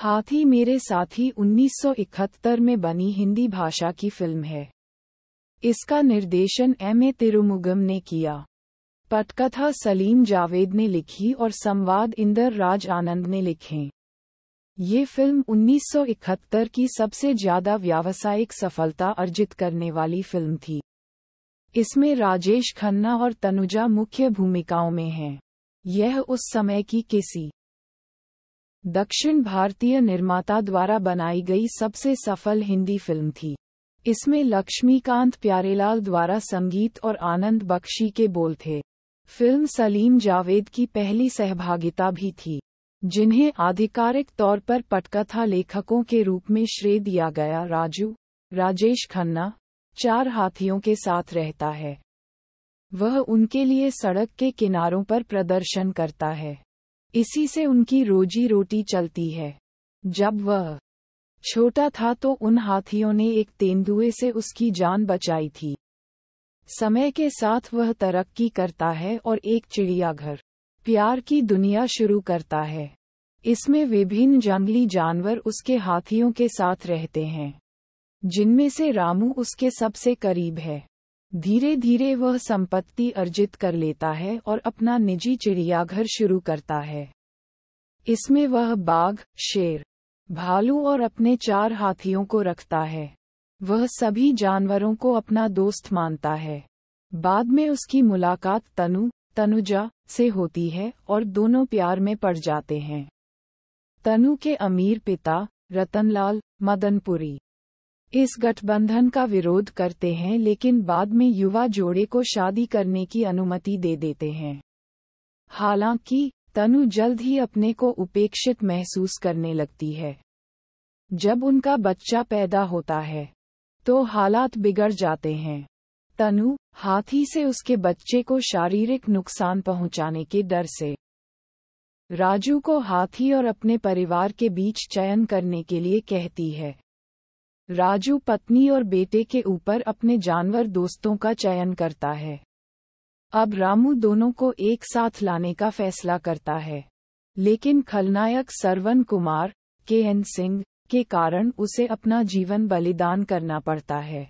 हाथी मेरे साथी 1971 में बनी हिंदी भाषा की फिल्म है इसका निर्देशन एम ए तिरुमुगम ने किया पटकथा सलीम जावेद ने लिखी और संवाद इंदर राज आनंद ने लिखे ये फिल्म 1971 की सबसे ज्यादा व्यावसायिक सफलता अर्जित करने वाली फिल्म थी इसमें राजेश खन्ना और तनुजा मुख्य भूमिकाओं में हैं यह उस समय की किसी दक्षिण भारतीय निर्माता द्वारा बनाई गई सबसे सफल हिंदी फिल्म थी इसमें लक्ष्मीकांत प्यारेलाल द्वारा संगीत और आनंद बख्शी के बोल थे फिल्म सलीम जावेद की पहली सहभागिता भी थी जिन्हें आधिकारिक तौर पर पटकथा लेखकों के रूप में श्रेय दिया गया राजू राजेश खन्ना चार हाथियों के साथ रहता है वह उनके लिए सड़क के किनारों पर प्रदर्शन करता है इसी से उनकी रोजी रोटी चलती है जब वह छोटा था तो उन हाथियों ने एक तेंदुए से उसकी जान बचाई थी समय के साथ वह तरक्की करता है और एक चिड़ियाघर प्यार की दुनिया शुरू करता है इसमें विभिन्न जंगली जानवर उसके हाथियों के साथ रहते हैं जिनमें से रामू उसके सबसे करीब है धीरे धीरे वह संपत्ति अर्जित कर लेता है और अपना निजी चिड़ियाघर शुरू करता है इसमें वह बाघ शेर भालू और अपने चार हाथियों को रखता है वह सभी जानवरों को अपना दोस्त मानता है बाद में उसकी मुलाकात तनु तनुजा से होती है और दोनों प्यार में पड़ जाते हैं तनु के अमीर पिता रतनलाल मदनपुरी इस गठबंधन का विरोध करते हैं लेकिन बाद में युवा जोड़े को शादी करने की अनुमति दे देते हैं हालांकि तनु जल्द ही अपने को उपेक्षित महसूस करने लगती है जब उनका बच्चा पैदा होता है तो हालात बिगड़ जाते हैं तनु हाथी से उसके बच्चे को शारीरिक नुकसान पहुंचाने के डर से राजू को हाथी और अपने परिवार के बीच चयन करने के लिए कहती है राजू पत्नी और बेटे के ऊपर अपने जानवर दोस्तों का चयन करता है अब रामू दोनों को एक साथ लाने का फैसला करता है लेकिन खलनायक सरवन कुमार के एन सिंह के कारण उसे अपना जीवन बलिदान करना पड़ता है